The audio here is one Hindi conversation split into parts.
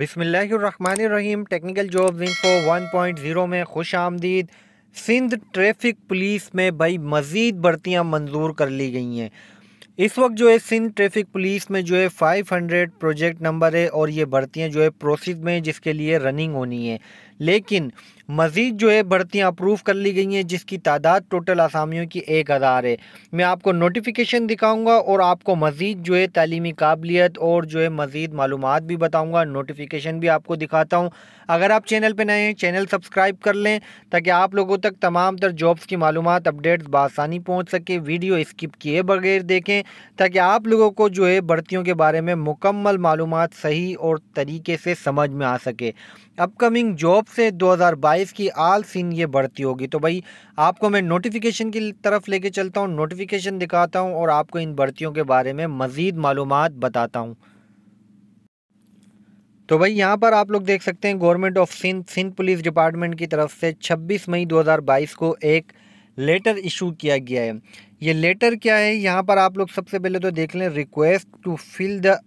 बिसमीम टेक्निकल जॉब इनको वन पॉइंट ज़ीरो में खुश आमदीद सिंध ट्रैफिक पुलिस में भाई मज़ीद भर्तियाँ मंजूर कर ली गई हैं इस वक्त जो है सिंध ट्रैफिक पुलिस में जो है 500 प्रोजेक्ट नंबर है और ये भर्तियाँ जो है प्रोसेस में जिसके लिए रनिंग होनी है लेकिन मज़ीद जो है भर्तियाँ अप्रूव कर ली गई हैं जिसकी तादाद टोटल आसामियों की एक हज़ार है मैं आपको नोटिफिकेशन दिखाऊँगा और आपको मज़ीद जो है तलीमी काबिलियत और जो है मज़ीद मालूम भी बताऊँगा नोटिफिकेशन भी आपको दिखाता हूँ अगर आप चैनल पर नए हैं चैनल सब्सक्राइब कर लें ताकि आप लोगों तक तमाम तर जॉब्स की मालूम अपडेट्स बसानी पहुँच सके वीडियो स्किप किए बगैर देखें ताकि आप लोगों को जो है भर्तियों के बारे में मुकम्मल मालूम सही और तरीके से समझ में आ सके अपकमिंग जॉब से दो हज़ार बाईस लाइफ की आल सीन ये बढ़ती होगी तो भाई आपको मैं नोटिफिकेशन की तरफ लेके चलता हूँ नोटिफिकेशन दिखाता हूँ और आपको इन बढ़तियों के बारे में मज़ीद मालूम बताता हूँ तो भाई यहाँ पर आप लोग देख सकते हैं government of Sindh Sindh police department की तरफ से 26 मई 2022 को एक लेटर इशू किया गया है ये लेटर क्या है यहाँ पर आप लोग सबसे पहले तो देख लें request to fill the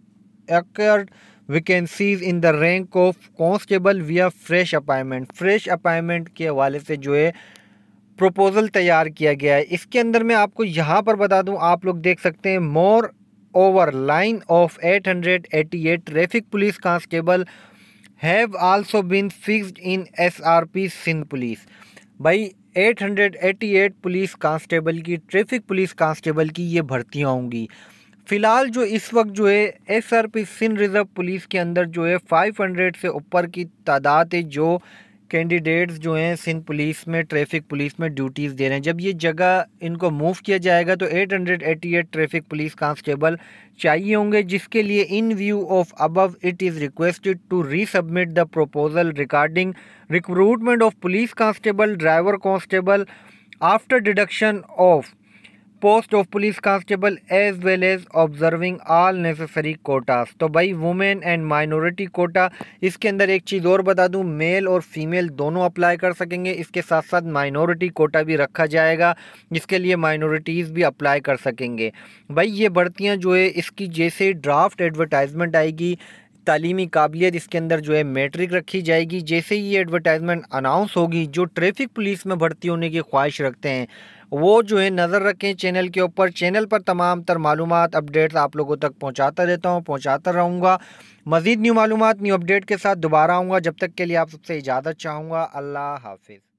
axed vacancies in the rank of constable via fresh appointment fresh appointment के हवाले से जो है प्रपोज़ल तैयार किया गया है इसके अंदर मैं आपको यहाँ पर बता दूँ आप लोग देख सकते हैं moreover line of 888 traffic police constable have also been fixed in SRP Sindh police भाई 888 पुलिस कांस्टेबल की ट्रैफिक पुलिस कांस्टेबल की ये भर्तियाँ होंगी फ़िलहाल जो इस वक्त जो है S R P Sindh reserve police के अंदर जो है फाइव हंड्रेड से ऊपर की तादाद है जो कैंडिडेट्स जो हैं सिंध पुलिस में ट्रैफिक पुलिस में ड्यूटीज़ दे रहे हैं जब ये जगह इनको मूव किया जाएगा तो 888 ट्रैफिक पुलिस कांस्टेबल चाहिए होंगे जिसके लिए in view of above it is requested to resubmit the proposal regarding recruitment of police constable driver constable after deduction of post of police constable as well as observing all necessary quotas तो भाई वुमेन एंड माइनॉरिटी कोटा इसके अंदर एक चीज़ और बता दूं मेल और फीमेल दोनों अप्लाई कर सकेंगे इसके साथ साथ माइनॉरिटी कोटा भी रखा जाएगा जिसके लिए माइनॉरिटीज़ भी अप्लाई कर सकेंगे भाई ये भर्तियाँ जो है इसकी जैसे ड्राफ्ट एडवर्टाइजमेंट आएगी तलीमी काबिलियत इसके अंदर जो है मेट्रिक रखी जाएगी जैसे ही ये एडवर्टाइजमेंट अनाउंस होगी जो ट्रैफिक पुलिस में भर्ती होने की ख्वाहिश रखते हैं वो जो है नज़र रखें चैनल के ऊपर चैनल पर तमाम तर मालूम अपडेट्स आप लोगों तक पहुँचाता रहता हूँ पहुँचाता रहूँगा मज़ीद न्यू मालूम न्यू अपडेट के साथ दोबारा आऊँगा जब तक के लिए आप सबसे इजाज़त चाहूँगा अल्लाह हाफिज़